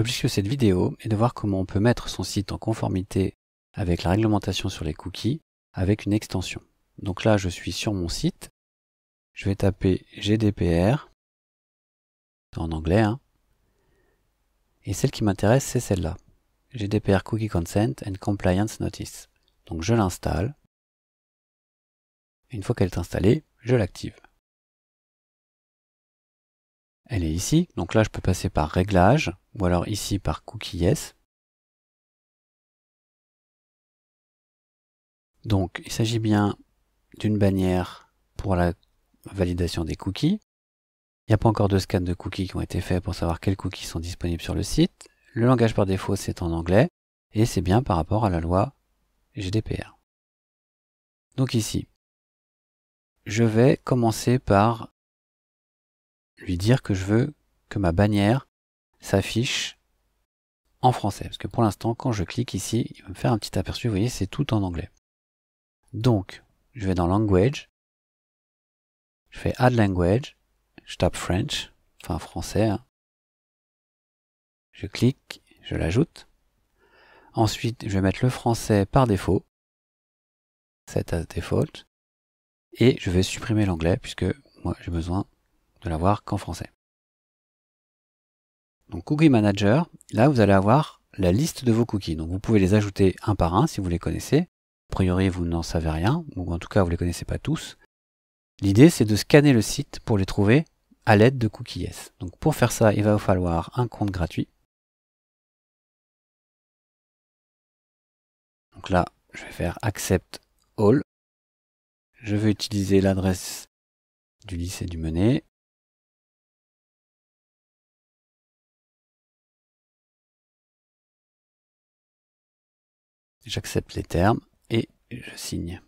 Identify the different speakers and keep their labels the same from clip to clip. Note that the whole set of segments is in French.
Speaker 1: L'objectif
Speaker 2: de cette vidéo est de voir comment on peut mettre son site en conformité avec la réglementation sur les cookies avec une extension. Donc là, je suis sur mon site. Je vais taper GDPR en anglais. Hein. Et celle qui m'intéresse, c'est celle-là. GDPR Cookie Consent and Compliance Notice. Donc je l'installe. Une fois qu'elle est installée, je l'active
Speaker 1: elle est ici. Donc là, je peux passer par réglage, ou alors ici par Cookies.
Speaker 2: Donc, il s'agit bien d'une bannière pour la validation des cookies. Il n'y a pas encore de scan de cookies qui ont été faits pour savoir quels cookies sont disponibles sur le site. Le langage par défaut, c'est en anglais, et c'est bien par rapport à la loi GDPR. Donc ici, je vais commencer par lui dire que je veux que ma bannière s'affiche en français. Parce que pour l'instant, quand je clique ici, il va me faire un petit aperçu. Vous voyez, c'est tout en anglais. Donc, je vais dans Language. Je fais Add Language. Je tape French, enfin français. Hein. Je clique, je l'ajoute. Ensuite, je vais mettre le français par défaut. Set as default. Et je vais supprimer l'anglais puisque moi j'ai besoin de l'avoir qu'en français. Donc Cookie Manager, là vous allez avoir la liste de vos cookies. Donc vous pouvez les ajouter un par un si vous les connaissez. A priori vous n'en savez rien, ou en tout cas vous ne les connaissez pas tous. L'idée c'est de scanner le site pour les trouver à l'aide de Cookies. Donc pour faire ça, il va vous falloir un compte gratuit.
Speaker 1: Donc là, je vais faire accept all. Je vais utiliser l'adresse du lycée du Menet. J'accepte les termes et
Speaker 2: je signe.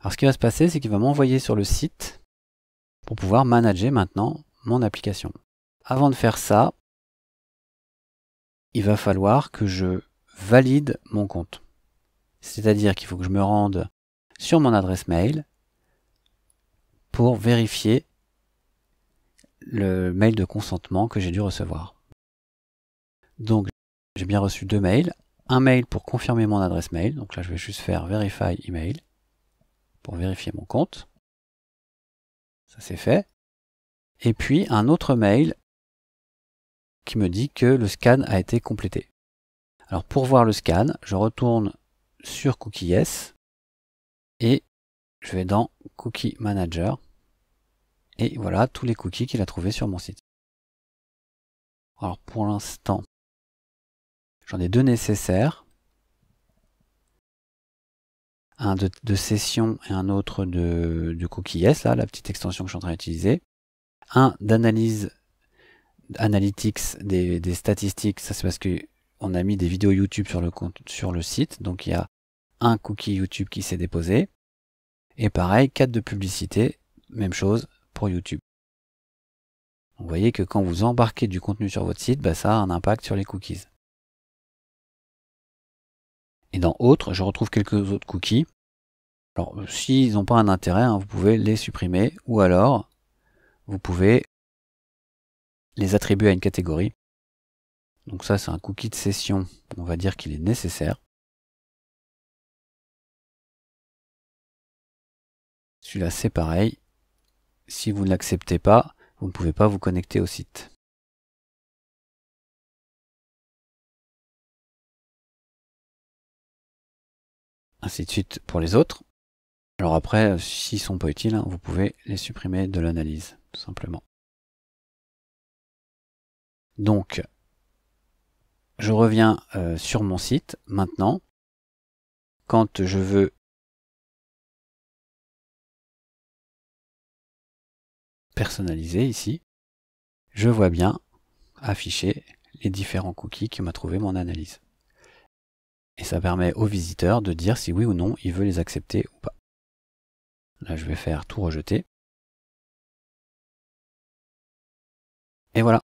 Speaker 2: Alors ce qui va se passer, c'est qu'il va m'envoyer sur le site pour pouvoir manager maintenant mon application. Avant de faire ça, il va falloir que je valide mon compte. C'est-à-dire qu'il faut que je me rende sur mon adresse mail pour vérifier le mail de consentement que j'ai dû recevoir. Donc j'ai bien reçu deux mails, un mail pour confirmer mon adresse mail. Donc là, je vais juste faire verify email pour vérifier mon compte. Ça c'est fait. Et puis un autre mail qui me dit que le scan a été complété. Alors pour voir le scan, je retourne sur Cookies yes et je vais dans Cookie Manager.
Speaker 1: Et voilà tous les cookies qu'il a trouvé sur mon site. Alors pour
Speaker 2: l'instant, J'en ai deux nécessaires. Un de, session et un autre de, cookies cookies, là, la petite extension que je suis en train d'utiliser. Un d'analyse analytics des, statistiques, ça c'est parce que on a mis des vidéos YouTube sur le, sur le site, donc il y a un cookie YouTube qui s'est déposé. Et pareil, quatre de publicité, même chose pour YouTube. vous voyez que quand vous embarquez du contenu sur votre site, bah, ça a un impact sur les cookies. Et dans autres, je retrouve quelques autres cookies. Alors, euh, s'ils n'ont pas un intérêt, hein, vous pouvez les supprimer ou alors vous pouvez les attribuer à une catégorie.
Speaker 1: Donc ça, c'est un cookie de session. On va dire qu'il est nécessaire. Celui-là, c'est pareil. Si vous ne l'acceptez pas, vous ne pouvez pas vous connecter au site.
Speaker 2: ainsi de suite pour les autres. Alors après, euh, s'ils ne sont pas utiles, hein, vous pouvez les supprimer de l'analyse, tout simplement. Donc,
Speaker 1: je reviens euh, sur mon site maintenant. Quand je veux
Speaker 2: personnaliser ici, je vois bien afficher les différents cookies que m'a trouvé mon analyse. Et ça permet au visiteur de dire si oui ou non il veut les accepter ou pas. Là, je vais faire tout rejeter.
Speaker 1: Et voilà,